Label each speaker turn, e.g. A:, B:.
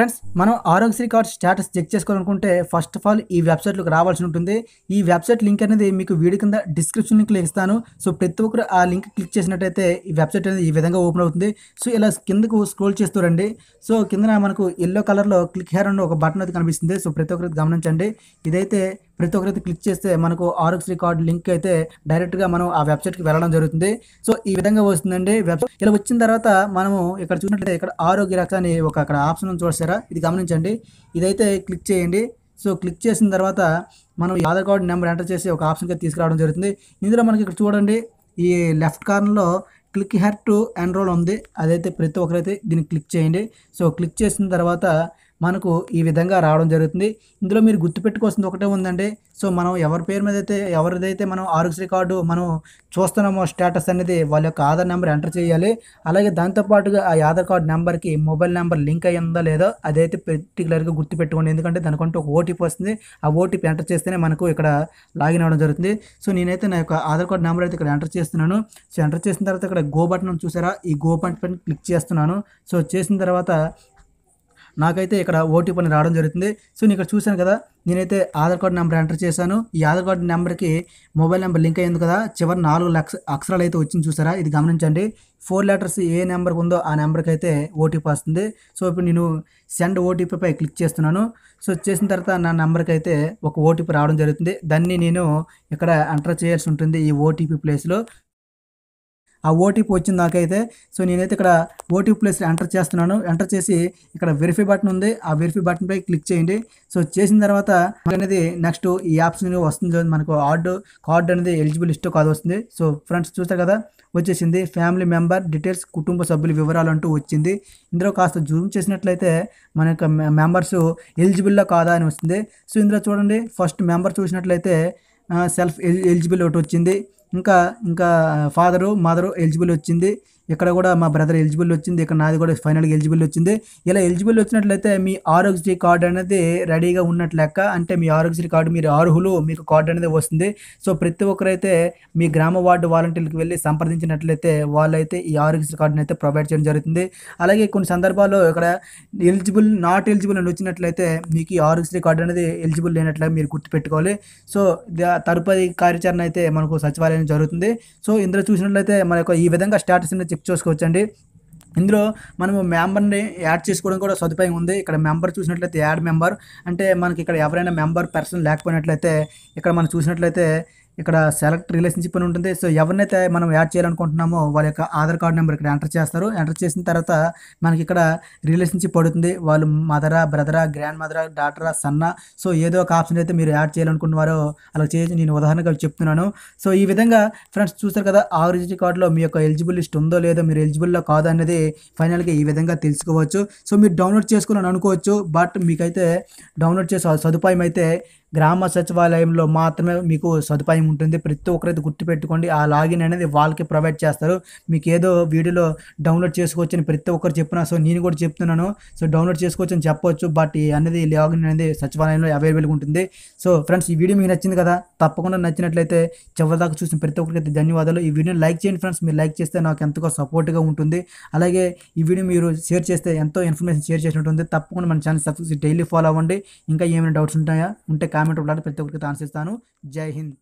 A: friends మనం Aarogyasri card status check చేసుకోవాలనుకుంటే first of all ఈ వెబ్సైట్లోకి రావాల్సి ఉంటుంది ఈ వెబ్సైట్ లింక్ అనేది మీకు వీడియో కింద డిస్క్రిప్షన్ లింక్లో ఇస్తాను సో ప్రతి ఒక్కరు ఆ లింక్ క్లిక్ చేసినట్టయితే ఈ వెబ్సైట్ అనేది ఈ విధంగా ఓపెన్ అవుతుంది సో ఇలా కిందకు స్క్రోల్ చేస్తూ రండి సో కిందన మనకు ఎల్లో కలర్లో క్లిక్ హెయిర్ అని ఒక బటన్ అయితే కనిపిస్తుంది సో ప్రతి ఒక్కరికి గమనించండి ఇదైతే ప్రతి ఒక్కరైతే క్లిక్ చేస్తే మనకు ఆర్ఎక్స్ కార్డు లింక్ అయితే డైరెక్ట్గా మనం ఆ వెబ్సైట్కి వెళ్ళడం జరుగుతుంది సో ఈ విధంగా వస్తుందండి వెబ్సైట్ ఇలా వచ్చిన తర్వాత మనము ఇక్కడ చూసినట్లయితే ఇక్కడ ఆరోగ్య రక్ష అని ఒక అక్కడ ఆప్షన్ చూస్తారా ఇది గమనించండి ఇదైతే క్లిక్ చేయండి సో క్లిక్ చేసిన తర్వాత మనం ఆధార్ కార్డు నెంబర్ ఎంటర్ చేసి ఒక ఆప్షన్కి తీసుకురావడం జరుగుతుంది ఇందులో మనకి ఇక్కడ చూడండి ఈ లెఫ్ట్ కార్నర్లో క్లిక్ హ్యార్ టు ఎన్రోల్ ఉంది అదైతే ప్రతి ఒక్కరైతే దీన్ని క్లిక్ చేయండి సో క్లిక్ చేసిన తర్వాత మనకు ఈ విధంగా రావడం జరుగుతుంది ఇందులో మీరు గుర్తుపెట్టుకోవాల్సింది ఒకటే ఉందండి సో మనం ఎవరి పేరు మీద అయితే ఎవరిదైతే మనం ఆరోగ్యశ్రీ కార్డు మనం చూస్తున్నామో స్టేటస్ అనేది వాళ్ళ యొక్క ఆధార్ నెంబర్ ఎంటర్ చేయాలి అలాగే దాంతోపాటుగా ఆ ఆధార్ కార్డు నెంబర్కి మొబైల్ నెంబర్ లింక్ అయ్యి ఉందా లేదో అదైతే పర్టికులర్గా గుర్తుపెట్టుకోండి ఎందుకంటే దానికంటే ఒక ఓటీపీ వస్తుంది ఆ ఓటీపీ ఎంటర్ చేస్తేనే మనకు ఇక్కడ లాగిన్ అవ్వడం జరుగుతుంది సో నేనైతే నా యొక్క ఆధార్ కార్డు నెంబర్ అయితే ఇక్కడ ఎంటర్ చేస్తున్నాను సో ఎంటర్ చేసిన తర్వాత ఇక్కడ గో బటన్ చూసారా ఈ గో బటన్ క్లిక్ చేస్తున్నాను సో చేసిన తర్వాత నాకైతే ఇక్కడ ఓటీపీ అని రావడం జరుగుతుంది సో నేను ఇక్కడ చూశాను కదా నేనైతే ఆధార్ కార్డు నెంబర్ ఎంటర్ చేశాను ఈ ఆధార్ కార్డు నెంబర్కి మొబైల్ నెంబర్ లింక్ అయ్యింది కదా చివరి నాలుగు లక్ష అక్షరాలు అయితే వచ్చింది చూసారా ఇది గమనించండి ఫోర్ లెటర్స్ ఏ నెంబర్కి ఉందో ఆ నెంబర్కి అయితే ఓటీపీ వస్తుంది సో ఇప్పుడు నేను సెండ్ ఓటీపీపై క్లిక్ చేస్తున్నాను సో చేసిన తర్వాత నా నెంబర్కి అయితే ఒక ఓటీపీ రావడం జరుగుతుంది దాన్ని నేను ఇక్కడ ఎంటర్ చేయాల్సి ఉంటుంది ఈ ఓటీపీ ప్లేస్లో ఆ ఓటీపీ వచ్చింది నాకైతే సో నేనైతే ఇక్కడ ఓటీపీ ప్లేస్ ఎంటర్ చేస్తున్నాను ఎంటర్ చేసి ఇక్కడ వెరిఫై బటన్ ఉంది ఆ వెరిఫై బటన్పై క్లిక్ చేయండి సో చేసిన తర్వాత అనేది నెక్స్ట్ ఈ యాప్స్ వస్తుంది మనకు ఆర్డు కార్డు అనేది ఎలిజిబుల్ ఇష్టం కాదు వస్తుంది సో ఫ్రెండ్స్ చూస్తారు కదా వచ్చేసింది ఫ్యామిలీ మెంబర్ డీటెయిల్స్ కుటుంబ సభ్యుల వివరాలు అంటూ వచ్చింది ఇందులో కాస్త జూమ్ చేసినట్లయితే మన యొక్క మెంబర్స్ ఎలిజిబుల్లో కాదా అని వస్తుంది సో ఇందులో చూడండి ఫస్ట్ మెంబర్ చూసినట్లయితే సెల్ఫ్ ఎలిజిబుల్ ఒకటి వచ్చింది ఇంకా ఇంకా ఫాదరు మదరు ఎలిజిబుల్ వచ్చింది ఇక్కడ కూడా మా బ్రదర్ ఎలిజిబుల్ వచ్చింది ఇక్కడ నాది కూడా ఫైనల్గా ఎలిజిబుల్ వచ్చింది ఇలా ఎలిజిబుల్ వచ్చినట్లయితే మీ ఆరోగ్యశ్రీ కార్డు అనేది రెడీగా ఉన్నట్టు లెక్క అంటే మీ ఆరోగ్యశ్రీ కార్డు మీరు అర్హులు మీకు కార్డు అనేది వస్తుంది సో ప్రతి ఒక్కరైతే మీ గ్రామ వార్డు వాలంటీర్కి వెళ్ళి సంప్రదించినట్లయితే వాళ్ళైతే ఈ ఆరోగ్యశ్రీ కార్డుని అయితే ప్రొవైడ్ చేయడం జరుగుతుంది అలాగే కొన్ని సందర్భాల్లో ఇక్కడ ఎలిజిబుల్ నాట్ ఎలిజిబుల్ అని వచ్చినట్లయితే మీకు ఈ ఆరోగ్యశ్రీ కార్డు అనేది ఎలిజిబుల్ లేనట్లుగా మీరు గుర్తుపెట్టుకోవాలి సో తదుపరి కార్యాచరణ అయితే మనకు సచివాలయం చేయడం జరుగుతుంది సో ఇందులో చూసినట్లయితే మన యొక్క ఈ విధంగా స్టాటస్ అనేది చెక్ చేసుకోవచ్చండి ఇందులో మనము మెంబర్ని యాడ్ చేసుకోవడం కూడా సదుపాయం ఉంది ఇక్కడ మెంబర్ చూసినట్లయితే యాడ్ మెంబర్ అంటే మనకి ఇక్కడ ఎవరైనా మెంబర్ పర్సన్ లేకపోయినట్లయితే ఇక్కడ మనం చూసినట్లయితే ఇక్కడ సెలెక్ట్ రిలేషన్షిప్ అని ఉంటుంది సో ఎవరినైతే మనం యాడ్ చేయాలనుకుంటున్నామో వాళ్ళ యొక్క ఆధార్ కార్డు నెంబర్ ఇక్కడ ఎంటర్ చేస్తారు ఎంటర్ చేసిన తర్వాత మనకి ఇక్కడ రిలేషన్షిప్ పడుతుంది వాళ్ళు మదరా బ్రదరా గ్రాండ్ మదరా డాటరా సన్న సో ఏదో ఒక ఆప్షన్ అయితే మీరు యాడ్ చేయాలనుకుంటున్నారో అలా చేసి నేను ఉదాహరణగా చెప్తున్నాను సో ఈ విధంగా ఫ్రెండ్స్ చూస్తారు కదా ఆరిజిన్ కార్డులో మీ యొక్క ఎలిజిబుల్ లిస్ట్ ఉందో లేదో మీరు ఎలిజిబుల్లో కాదో అనేది ఫైనల్గా ఈ విధంగా తెలుసుకోవచ్చు సో మీరు డౌన్లోడ్ చేసుకోవాలని అనుకోవచ్చు బట్ మీకైతే డౌన్లోడ్ చేసే సదుపాయం అయితే గ్రామ సచివాలయంలో మాత్రమే మీకు సదుపాయం ఉంటుంది ప్రతి ఒక్కరైతే గుర్తుపెట్టుకోండి ఆ లాగిన్ అనేది వాళ్ళకి ప్రొవైడ్ చేస్తారు మీకు ఏదో వీడియోలో డౌన్లోడ్ చేసుకోవచ్చని ప్రతి ఒక్కరు చెప్పినా సో నేను కూడా చెప్తున్నాను సో డౌన్లోడ్ చేసుకోవచ్చని చెప్పొచ్చు బట్ అనేది లాగిన్ అనేది సచివాలయంలో అవైలబుల్గా ఉంటుంది సో ఫ్రెండ్స్ ఈ వీడియో మీకు నచ్చింది కదా తప్పకుండా నచ్చినట్లయితే చివరిదాకా చూసిన ప్రతి ఒక్కరికైతే ధన్యవాదాలు ఈ వీడియోని లైక్ చేయండి ఫ్రెండ్స్ మీరు లైక్ చేస్తే నాకు ఎంతగా సపోర్ట్గా ఉంటుంది అలాగే ఈ వీడియో మీరు షేర్ చేస్తే ఎంతో ఇన్ఫర్మేషన్ షేర్ చేసినట్టు ఉంది తప్పకుండా మన ఛానల్ సబ్స్క్రైబ్ డైలీ ఫాలో అవ్వండి ఇంకా ఏమైనా డౌట్స్ ఉంటాయా ఉంటే కామెంట్ ఉండాలని ప్రతి ఒక్కరికి ఆన్సిస్తాను జై హింద్